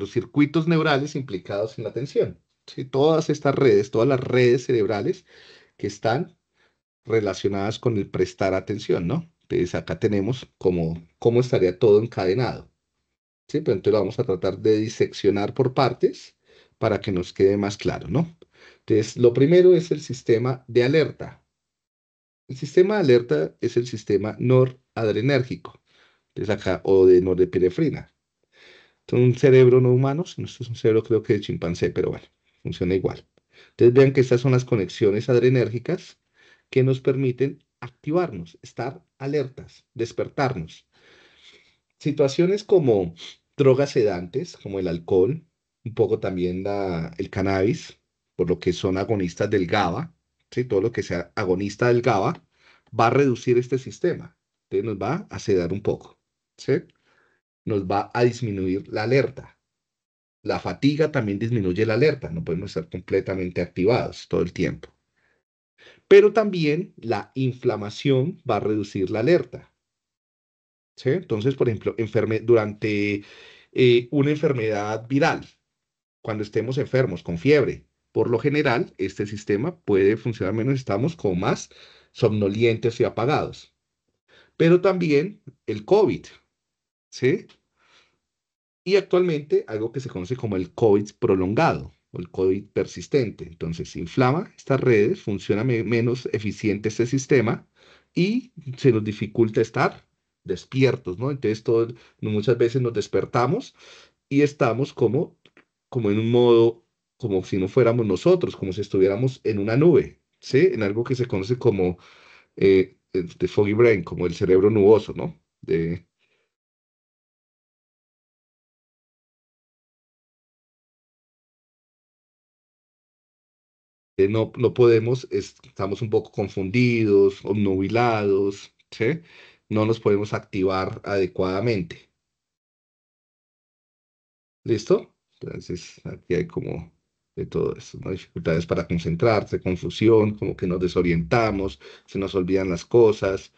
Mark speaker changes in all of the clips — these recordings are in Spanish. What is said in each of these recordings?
Speaker 1: los circuitos neurales implicados en la atención. ¿sí? Todas estas redes, todas las redes cerebrales que están relacionadas con el prestar atención, ¿no? Entonces acá tenemos cómo, cómo estaría todo encadenado. ¿sí? Pero entonces lo vamos a tratar de diseccionar por partes para que nos quede más claro, ¿no? Entonces, lo primero es el sistema de alerta. El sistema de alerta es el sistema noradrenérgico, entonces acá, o de norepinefrina. Son un cerebro no humano, sino es un cerebro creo que de chimpancé, pero bueno, funciona igual. Entonces vean que estas son las conexiones adrenérgicas que nos permiten activarnos, estar alertas, despertarnos. Situaciones como drogas sedantes, como el alcohol, un poco también el cannabis, por lo que son agonistas del GABA, ¿sí? todo lo que sea agonista del GABA va a reducir este sistema, entonces nos va a sedar un poco. ¿sí? nos va a disminuir la alerta. La fatiga también disminuye la alerta, no podemos estar completamente activados todo el tiempo. Pero también la inflamación va a reducir la alerta. Entonces, por ejemplo, enferme, durante eh, una enfermedad viral, cuando estemos enfermos con fiebre, por lo general, este sistema puede funcionar menos, estamos como más somnolientes y apagados. Pero también el COVID, ¿sí? Y actualmente algo que se conoce como el COVID prolongado o el COVID persistente. Entonces, se inflama estas redes, funciona menos eficiente este sistema y se nos dificulta estar despiertos, ¿no? Entonces, muchas veces nos despertamos y estamos como, como en un modo, como si no fuéramos nosotros, como si estuviéramos en una nube, ¿sí? En algo que se conoce como eh, foggy brain, como el cerebro nuboso, ¿no? De, Este, no, podemos, estamos un poco confundidos, obnubilados, ¿sí? no nos podemos activar adecuadamente. ¿Listo? Entonces, aquí hay como de todo eso, dificultades para concentrarse, confusión, como que nos desorientamos, se nos olvidan las cosas,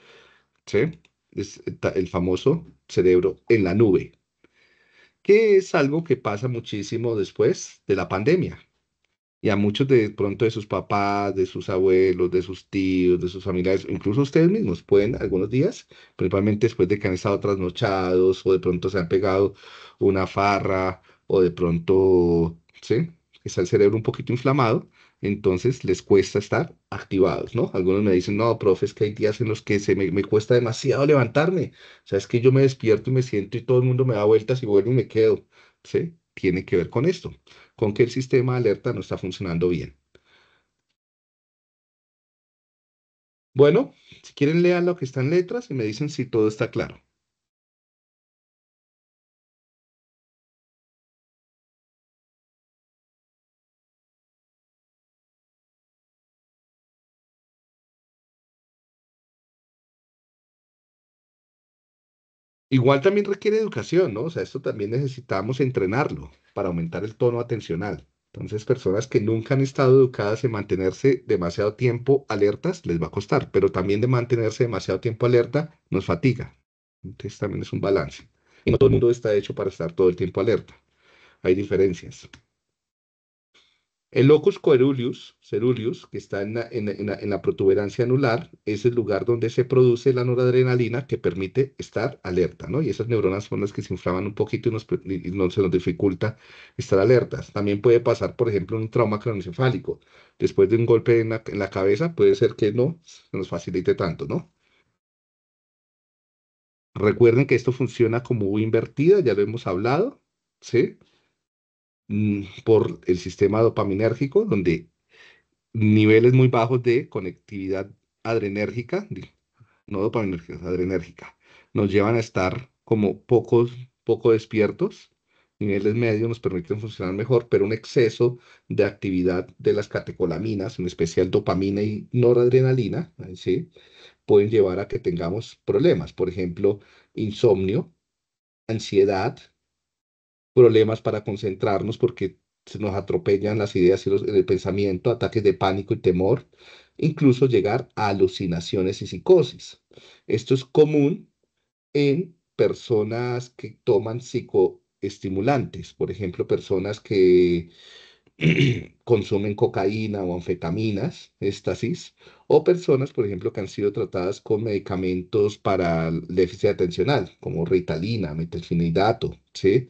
Speaker 1: Es el famoso cerebro en la nube, que es algo que pasa muchísimo después de la pandemia y a muchos de pronto de sus papás, de sus abuelos, de sus tíos, de sus familiares, incluso ustedes mismos pueden algunos días, principalmente después de que han estado trasnochados o de pronto se han pegado una farra o de pronto, ¿sí? Está el cerebro un poquito inflamado, entonces les cuesta estar activados, ¿no? Algunos me dicen, no, profe, es que hay días en los que se me, me, cuesta demasiado levantarme, o sea, es que yo me despierto y me siento y todo el mundo me da vueltas y vuelvo y me quedo, ¿sí? Tiene que ver con esto con que el sistema de alerta no está funcionando bien. Bueno,
Speaker 2: si quieren lean lo que está en letras y me dicen si todo está claro.
Speaker 1: Igual también requiere educación, ¿no? O sea, esto también necesitamos entrenarlo para aumentar el tono atencional. Entonces, personas que nunca han estado educadas en mantenerse demasiado tiempo alertas les va a costar, pero también de mantenerse demasiado tiempo alerta nos fatiga. Entonces, también es un balance. no todo el mundo está hecho para estar todo el tiempo alerta. Hay diferencias. El locus coeruleus, ceruleus, que está en la, en, protuberancia anular, es el lugar donde se produce la noradrenalina que permite estar alerta, ¿no? Y esas neuronas son las que se inflaman un poquito y, no, se nos dificulta estar alertas. También puede pasar, por ejemplo, un trauma cronocefálico. Después de un golpe en la, en la cabeza, puede ser que no se nos facilite tanto, ¿no? Recuerden que esto funciona como U invertida, ya lo hemos hablado, ¿sí? Mm, por el sistema dopaminérgico, donde niveles muy bajos de conectividad adrenérgica, no dopaminérgica, adrenérgica, nos llevan a estar como pocos, poco despiertos, niveles medios nos permiten funcionar mejor, pero un exceso de actividad de las catecolaminas, en especial dopamina y noradrenalina, pueden llevar a que tengamos problemas, por ejemplo, insomnio, ansiedad, problemas para concentrarnos porque se nos atropellan las ideas y el pensamiento, ataques de pánico y temor, incluso llegar a alucinaciones y psicosis. Esto es común en personas que toman psicoestimulantes, por ejemplo, personas que consumen cocaína o anfetaminas, éxtasis, o personas, por ejemplo, que han sido tratadas con medicamentos para déficit atencional, como ritalina, metilfenidato, ¿sí?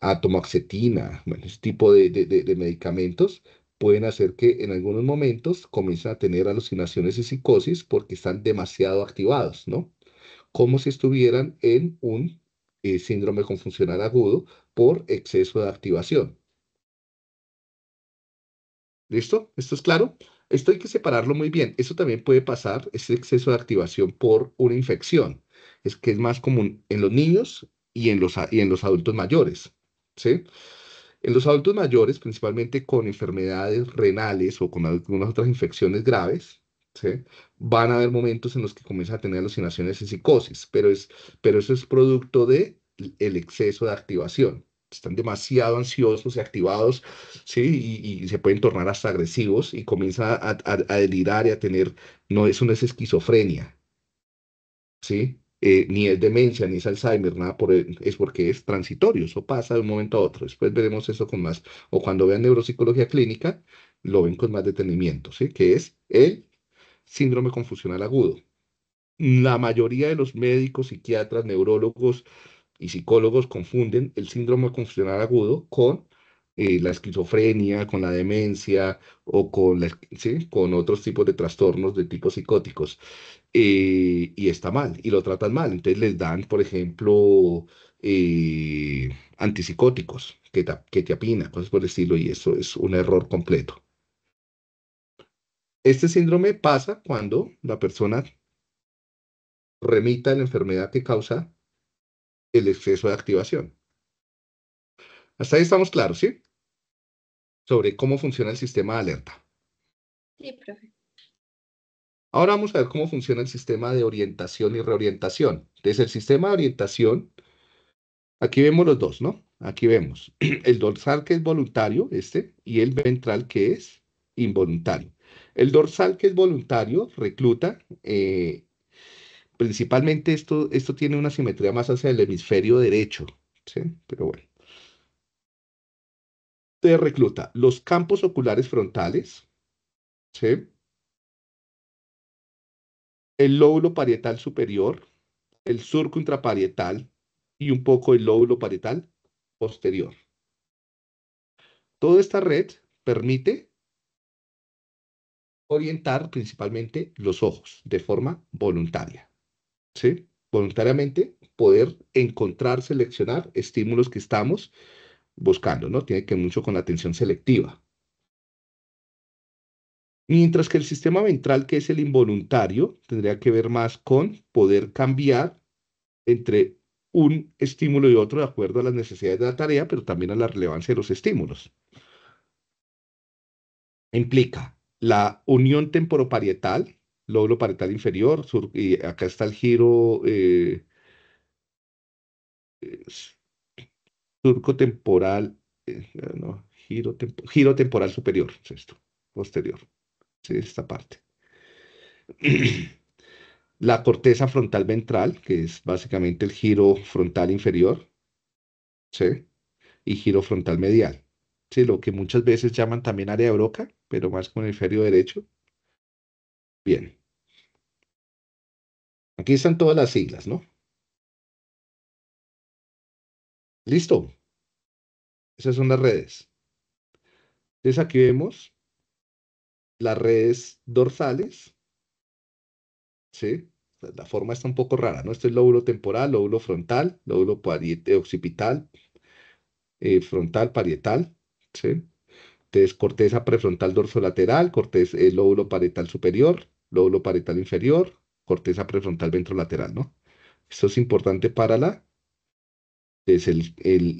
Speaker 1: atomoxetina, bueno, este tipo de, medicamentos pueden hacer que en algunos momentos comiencen a tener alucinaciones y psicosis porque están demasiado activados, ¿no? Como si estuvieran en un eh, síndrome confuncional agudo por exceso de activación. ¿Listo? ¿Esto es claro? Esto hay que separarlo muy bien. Eso también puede pasar, ese exceso de activación por una infección. Es que es más común en los niños y en los, y en los adultos mayores. ¿sí? En los adultos mayores, principalmente con enfermedades renales o con algunas otras infecciones graves, ¿sí? van a haber momentos en los que comienzan a tener alucinaciones y psicosis, pero, es, pero eso es producto del el exceso de activación. Están demasiado ansiosos y activados, ¿sí? Y, se pueden tornar hasta agresivos y comienzan a, a, a, delirar y a tener, no, eso no es esquizofrenia, ¿sí? Eh, ni es demencia, ni es Alzheimer, nada por es porque es transitorio, eso pasa de un momento a otro. Después veremos eso con más, o cuando vean neuropsicología clínica, lo ven con más detenimiento, ¿sí? Que es el síndrome confusional agudo. La mayoría de los médicos, psiquiatras, neurólogos y psicólogos confunden el síndrome confusional agudo con eh, la esquizofrenia, con la demencia o con, con otros tipos de trastornos de tipo psicóticos. Eh, y está mal, y lo tratan mal. Entonces les dan, por ejemplo, eh, antipsicóticos, que que te apina, cosas por el estilo, y eso es un error completo. Este síndrome pasa cuando la persona remita la enfermedad que causa el exceso de activación. Hasta ahí estamos claros, ¿sí? sobre cómo funciona el sistema de alerta. Sí, profe. Ahora vamos a ver cómo funciona el sistema de orientación y reorientación. Desde el sistema de orientación, aquí vemos los dos, ¿no? Aquí vemos el dorsal que es voluntario, este, y el ventral que es involuntario. El dorsal que es voluntario recluta, eh, principalmente esto, esto tiene una simetría más hacia el hemisferio derecho, ¿sí? Pero bueno recluta los campos oculares frontales, el lóbulo parietal superior, el surco intraparietal y un poco el lóbulo parietal posterior. Toda esta red permite orientar principalmente los ojos de forma voluntaria. Voluntariamente poder encontrar, seleccionar estímulos que estamos buscando, ¿no? Tiene que ver mucho con la atención selectiva. Mientras que el sistema ventral, que es el involuntario, tendría que ver más con poder cambiar entre un estímulo y otro de acuerdo a las necesidades de la tarea, pero también a la relevancia de los estímulos. Implica la unión temporoparietal, lóbulo parietal inferior, y acá está el giro eh, turco temporal, eh, giro, giro temporal superior, es esto, posterior, esta parte. La corteza frontal ventral, que es básicamente el giro frontal inferior, ¿sí? y giro frontal medial, ¿sí? lo que muchas veces llaman también área de broca, pero más con el ferio derecho. Bien.
Speaker 2: Aquí están todas las siglas, ¿no?
Speaker 1: Listo. Esas son las redes. Entonces aquí vemos las redes dorsales. ¿Sí? La forma está un poco rara, ¿no? Este es lóbulo temporal, lóbulo frontal, lóbulo occipital, eh, frontal, parietal. ¿Sí? Entonces, corteza prefrontal dorsolateral, corteza, eh, lóbulo parietal superior, lóbulo parietal inferior, corteza prefrontal ventrolateral, ¿no? Esto es importante para la es el,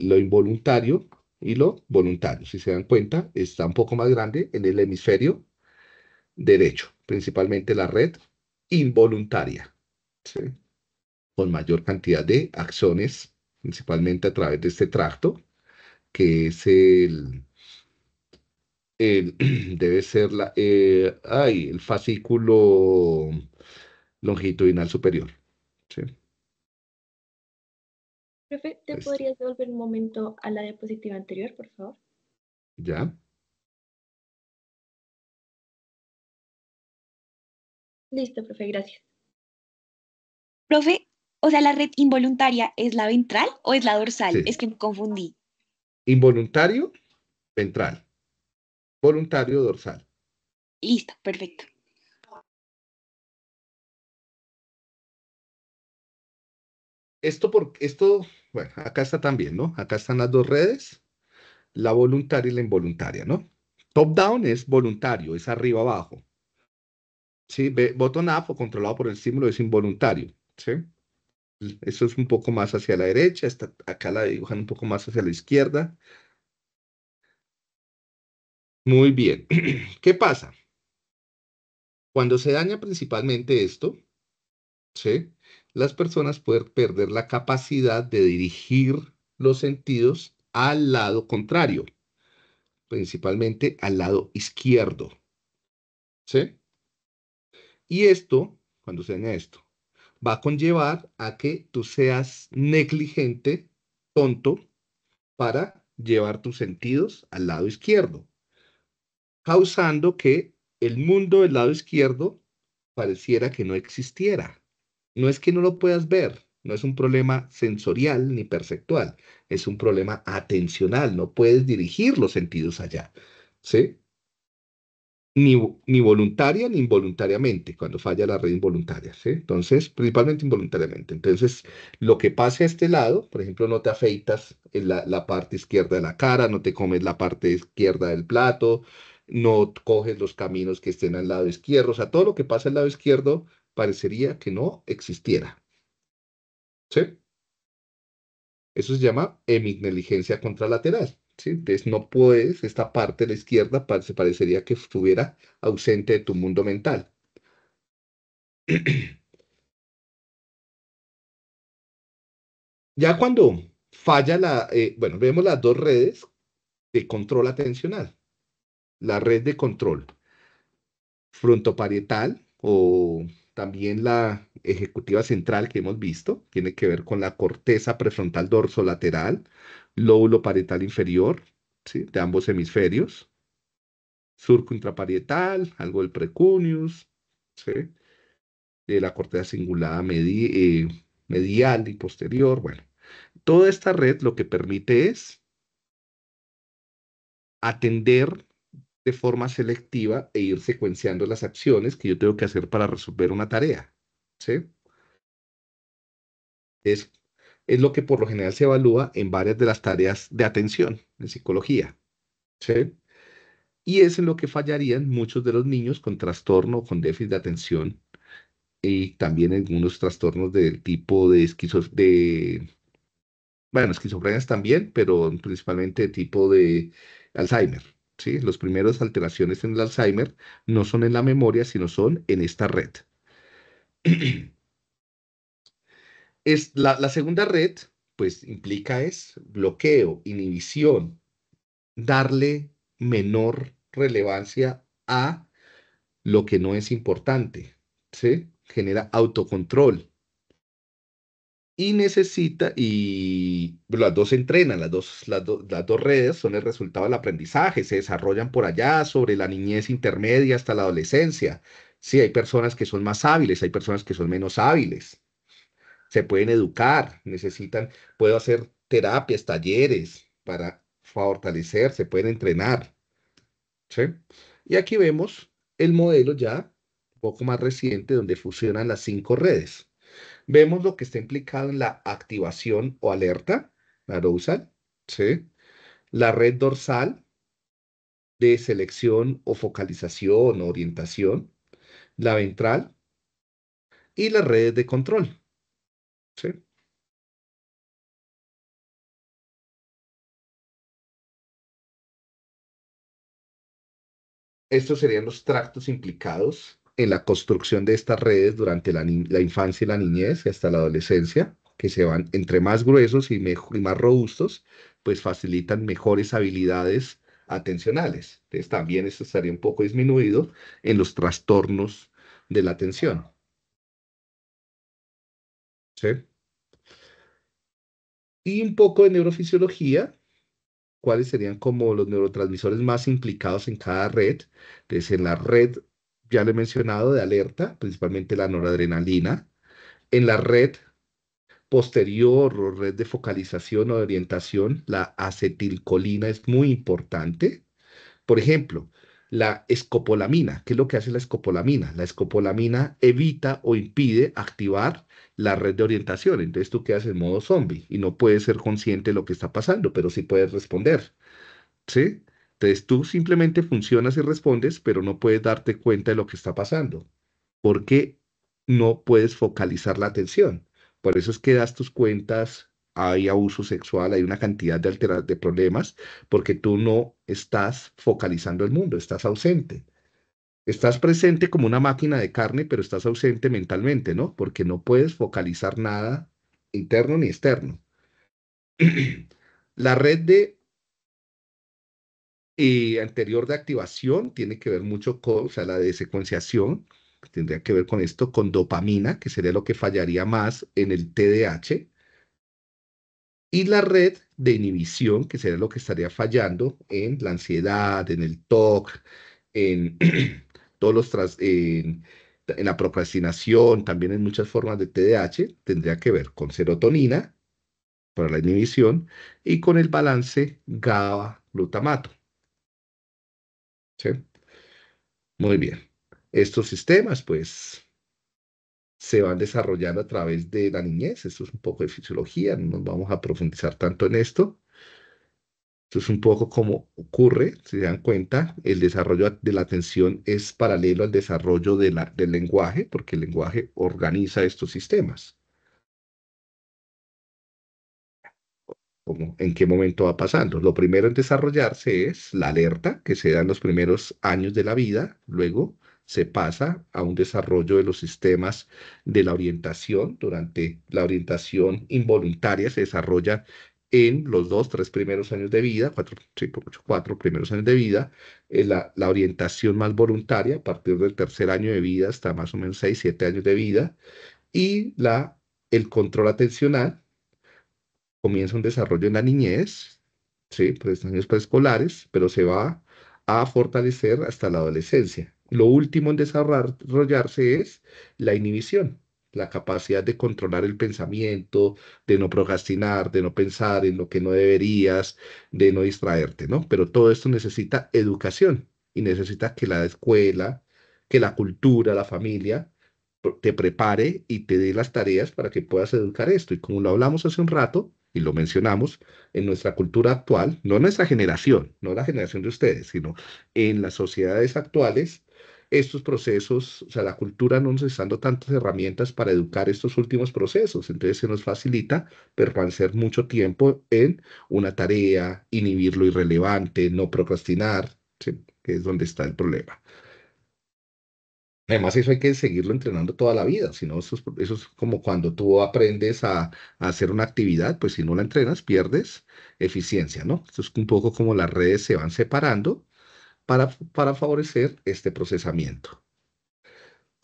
Speaker 1: lo involuntario y lo voluntario. Si se dan cuenta, está un poco más grande en el hemisferio derecho, principalmente la red involuntaria, con mayor cantidad de acciones, principalmente a través de este tracto, que es el, debe ser la, eh, el fascículo longitudinal superior.
Speaker 2: Profe, ¿te este podrías devolver un momento a la diapositiva anterior, por favor? Ya. Listo, profe, gracias. Profe, o sea, la red involuntaria es la ventral o es la dorsal? Es que me confundí.
Speaker 1: Involuntario, ventral. Voluntario, dorsal.
Speaker 2: Listo, perfecto.
Speaker 1: Esto, por, esto bueno, acá está también, ¿no? Acá están las dos redes, la voluntaria y la involuntaria, ¿no? Top-down es voluntario, es arriba abajo. Sí, botón up o controlado por el símbolo, es involuntario, ¿sí? Eso es un poco más hacia la derecha, está, acá la dibujan un poco más hacia la izquierda. Muy bien. ¿Qué pasa? Cuando se daña principalmente esto, las personas pueden perder la capacidad de dirigir los sentidos al lado contrario, principalmente al lado izquierdo. Y esto, cuando se añade esto, va a conllevar a que tú seas negligente, tonto, para llevar tus sentidos al lado izquierdo, causando que el mundo del lado izquierdo pareciera que no existiera. No es que no lo puedas ver, no es un problema sensorial ni perceptual, es un problema atencional, no puedes dirigir los sentidos allá, ¿sí? Ni, voluntaria ni involuntariamente, cuando falla la red involuntaria, Entonces, principalmente involuntariamente. Entonces, lo que pase a este lado, por ejemplo, no te afeitas la, la parte izquierda de la cara, no te comes la parte izquierda del plato, no coges los caminos que estén al lado izquierdo, o sea, todo lo que pasa al lado izquierdo parecería que no existiera. ¿Sí? Eso se llama hemineligencia contralateral. ¿sí? Entonces no puedes, esta parte de la izquierda Se parecería que estuviera ausente de tu mundo mental.
Speaker 2: ya cuando falla
Speaker 1: la, eh, bueno, vemos las dos redes de control atencional. La red de control frontoparietal o también la ejecutiva central que hemos visto tiene que ver con la corteza prefrontal dorsolateral, lóbulo parietal inferior ¿sí? de ambos hemisferios, surco intraparietal, algo del precunius, ¿sí? de eh, la corteza cingulada eh, medial y posterior. Bueno, toda esta red lo que permite es atender de forma selectiva e ir secuenciando las acciones que yo tengo que hacer para resolver una tarea. ¿sí? Es, lo que por lo general se evalúa en varias de las tareas de atención en psicología. ¿sí? Y es en lo que fallarían muchos de los niños con trastorno con déficit de atención y también algunos trastornos del tipo de esquizofrenia, bueno, esquizofrenias también, pero principalmente tipo de Alzheimer. ¿sí? Los primeros alteraciones en el Alzheimer no son en la memoria, sino son en esta red. Es la, segunda red, pues implica es bloqueo, inhibición, darle menor relevancia a lo que no es importante, ¿sí? Genera autocontrol, y necesita, y las dos entrenan, las dos, las, dos redes son el resultado del aprendizaje, se desarrollan por allá, sobre la niñez intermedia hasta la adolescencia. Sí, hay personas que son más hábiles, hay personas que son menos hábiles. Se pueden educar, necesitan, puedo hacer terapias, talleres para fortalecer, se pueden entrenar. Y aquí vemos el modelo ya un poco más reciente donde fusionan las cinco redes Vemos lo que está implicado en la activación o alerta, la ¿sí? La red dorsal de selección o focalización o orientación, la ventral y las redes de control, Estos serían los tractos implicados en la construcción de estas redes durante la, infancia y la niñez y hasta la adolescencia, que se van entre más gruesos y, más robustos, pues facilitan mejores habilidades atencionales. Entonces también esto estaría un poco disminuido en los trastornos de la atención. ¿Sí? Y un poco de neurofisiología, cuáles serían como los neurotransmisores más implicados en cada red. Entonces en la red ya le he mencionado, de alerta, principalmente la noradrenalina, en la red posterior o red de focalización o de orientación, la acetilcolina es muy importante. Por ejemplo, la escopolamina. ¿Qué es lo que hace la escopolamina? La escopolamina evita o impide activar la red de orientación. Entonces tú quedas en modo zombie y no puedes ser consciente de lo que está pasando, pero sí puedes responder. ¿Sí? Entonces tú simplemente funcionas y respondes, pero no puedes darte cuenta de lo que está pasando, porque no puedes focalizar la atención. Por eso es que das tus cuentas, hay abuso sexual, hay una cantidad de, de problemas, porque tú no estás focalizando el mundo, estás ausente. Estás presente como una máquina de carne, pero estás ausente mentalmente, ¿no? Porque no puedes focalizar nada interno ni externo. la red de y anterior de activación tiene que ver mucho con, o sea, la de secuenciación, tendría que ver con esto, con dopamina, que sería lo que fallaría más en el TDAH, y la red de inhibición, que sería lo que estaría fallando en la ansiedad, en el TOC, en todos los en, en la procrastinación, también en muchas formas de TDAH, tendría que ver con serotonina para la inhibición y con el balance GABA-glutamato muy bien. Estos sistemas, pues, se van desarrollando a través de la niñez. Esto es un poco de fisiología, no nos vamos a profundizar tanto en esto. Esto es un poco como ocurre, si se dan cuenta, el desarrollo de la atención es paralelo al desarrollo del lenguaje, porque el lenguaje organiza estos sistemas. en qué momento va pasando. Lo primero en desarrollarse es la alerta que se da en los primeros años de la vida, luego se pasa a un desarrollo de los sistemas de la orientación. Durante la orientación involuntaria se desarrolla en los dos, tres primeros años de vida, cuatro, primeros años de vida, eh, la, orientación más voluntaria a partir del tercer año de vida hasta más o menos seis, siete años de vida, y la, el control atencional comienza un desarrollo en la niñez, ¿sí? por años pues, preescolares, pero se va a fortalecer hasta la adolescencia. Lo último en desarrollarse es la inhibición, la capacidad de controlar el pensamiento, de no procrastinar, de no pensar en lo que no deberías, de no distraerte, ¿no? Pero todo esto necesita educación y necesita que la escuela, que la cultura, la familia te prepare y te dé las tareas para que puedas educar esto. Y como lo hablamos hace un rato, y lo mencionamos, en nuestra cultura actual, no nuestra generación, no la generación de ustedes, sino en las sociedades actuales, estos procesos, o sea, la cultura no nos está dando tantas herramientas para educar estos últimos procesos, entonces se nos facilita permanecer mucho tiempo en una tarea, inhibir lo irrelevante, no procrastinar, que es donde está el problema. Además, eso hay que seguirlo entrenando toda la vida, si no, eso, es, como cuando tú aprendes a, hacer una actividad, pues si no la entrenas, pierdes eficiencia, ¿no? Esto es un poco como las redes se van separando para, favorecer este procesamiento.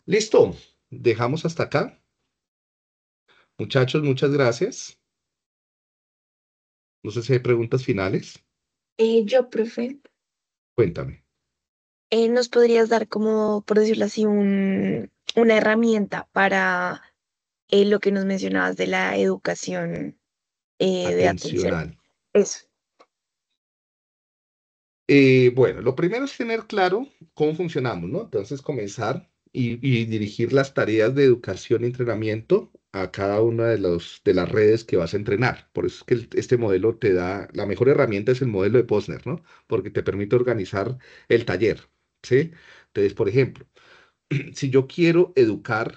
Speaker 1: Listo, dejamos hasta acá. Muchachos, muchas gracias. No sé si hay preguntas finales.
Speaker 2: Eh, yo, profe. Cuéntame. Eh, ¿nos podrías dar como, por decirlo así, una herramienta para eh, lo que nos mencionabas de la educación
Speaker 1: eh, de atención? Eso. bueno, lo primero es tener claro cómo funcionamos, ¿no? Entonces comenzar y, dirigir las tareas de educación y entrenamiento a cada una de, los, de las redes que vas a entrenar. Por eso es que este modelo te da, la mejor herramienta es el modelo de Posner, ¿no? Porque te permite organizar el taller. ¿sí? Entonces, por ejemplo, si yo quiero educar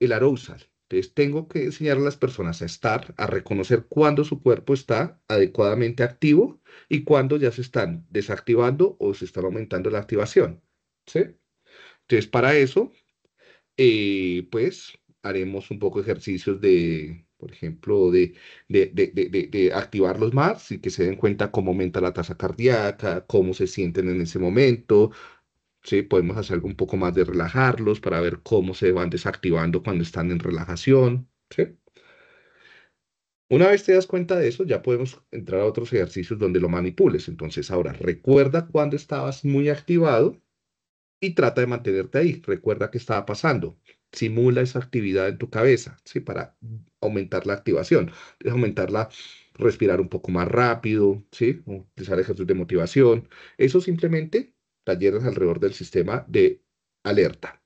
Speaker 1: el arousal, entonces tengo que enseñar a las personas a estar, a reconocer cuándo su cuerpo está adecuadamente activo y cuándo ya se están desactivando o se están aumentando la activación, ¿sí? Entonces, para eso, eh, pues, haremos un poco ejercicios de, por ejemplo, de, de, de, de, activarlos más y que se den cuenta cómo aumenta la tasa cardíaca, cómo se sienten en ese momento, Podemos hacer un poco más de relajarlos para ver cómo se van desactivando cuando están en relajación, ¿sí? Una vez te das cuenta de eso, ya podemos entrar a otros ejercicios donde lo manipules. Entonces, ahora recuerda cuando estabas muy activado y trata de mantenerte ahí. Recuerda qué estaba pasando. Simula esa actividad en tu cabeza, ¿sí? Para aumentar la activación, aumentarla respirar un poco más rápido, ¿sí? Utilizar ejercicios de motivación. Eso simplemente talleres alrededor del sistema de alerta.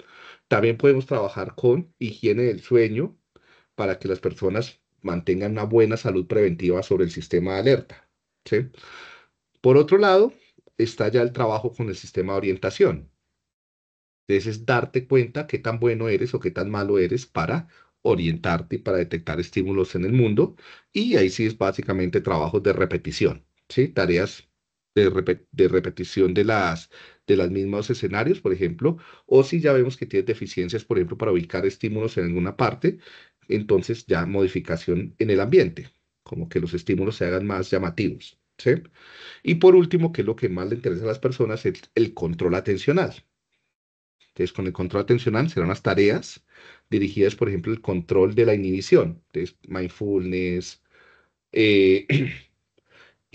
Speaker 1: También podemos trabajar con higiene del sueño para que las personas mantengan una buena salud preventiva sobre el sistema de alerta. Por otro lado, está ya el trabajo con el sistema de orientación. Entonces es darte cuenta qué tan bueno eres o qué tan malo eres para orientarte y para detectar estímulos en el mundo. Y ahí sí es básicamente trabajo de repetición, ¿sí? tareas de, repetición de las, de los mismos escenarios, por ejemplo, o si ya vemos que tiene deficiencias, por ejemplo, para ubicar estímulos en alguna parte, entonces ya modificación en el ambiente, como que los estímulos se hagan más llamativos. Y por último, que es lo que más le interesa a las personas, es el control atencional. Entonces, con el control atencional serán las tareas dirigidas, por ejemplo, el control de la inhibición, entonces mindfulness, eh,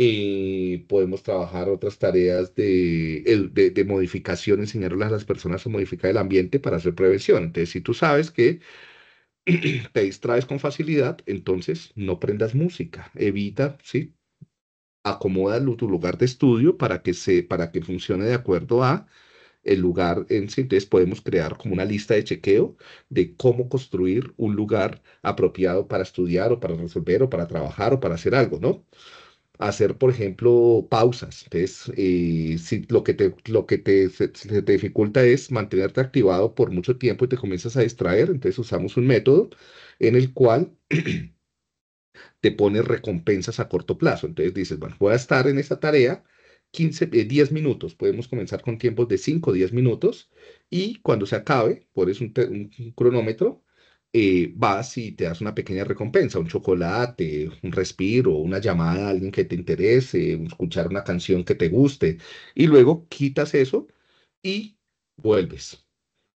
Speaker 1: Y eh, podemos trabajar otras tareas de, de, modificación, enseñarlas a las personas a modificar el ambiente para hacer prevención. Entonces, si tú sabes que te distraes con facilidad, entonces no prendas música, evita, ¿sí? Acomoda tu lugar de estudio para que, se, para que funcione de acuerdo a el lugar en sí. Entonces podemos crear como una lista de chequeo de cómo construir un lugar apropiado para estudiar o para resolver o para trabajar o para hacer algo, ¿no? hacer, por ejemplo, pausas. Entonces, eh, si lo que, te, lo que te, te dificulta es mantenerte activado por mucho tiempo y te comienzas a distraer, entonces usamos un método en el cual te pones recompensas a corto plazo. Entonces dices, bueno, voy a estar en esa tarea 15, 10 eh, minutos. Podemos comenzar con tiempos de 5, o 10 minutos y cuando se acabe, pones un cronómetro eh, vas y te das una pequeña recompensa, un chocolate, un respiro, una llamada a alguien que te interese, escuchar una canción que te guste, y luego quitas eso y vuelves.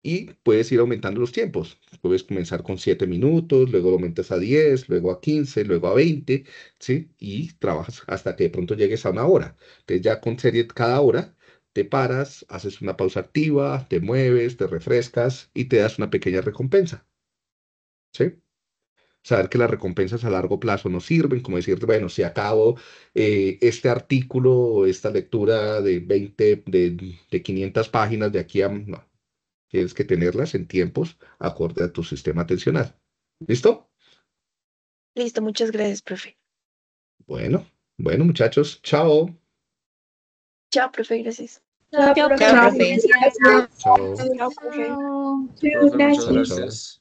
Speaker 1: Y puedes ir aumentando los tiempos. Puedes comenzar con 7 minutos, luego lo aumentas a 10, luego a 15, luego a 20, ¿sí? Y trabajas hasta que de pronto llegues a una hora. Entonces ya con serie cada hora te paras, haces una pausa activa, te mueves, te refrescas y te das una pequeña recompensa. ¿sí? Saber que las recompensas a largo plazo no sirven, como decir, bueno, si acabo eh, este artículo o esta lectura de 20, de, 500 páginas de aquí a... No, tienes que tenerlas en tiempos acorde a tu sistema atencional. ¿Listo?
Speaker 2: Listo, muchas gracias, profe.
Speaker 1: Bueno, bueno, muchachos, chao.
Speaker 2: Chao, profe, gracias. Chao, profe. Chao, profe. Chao,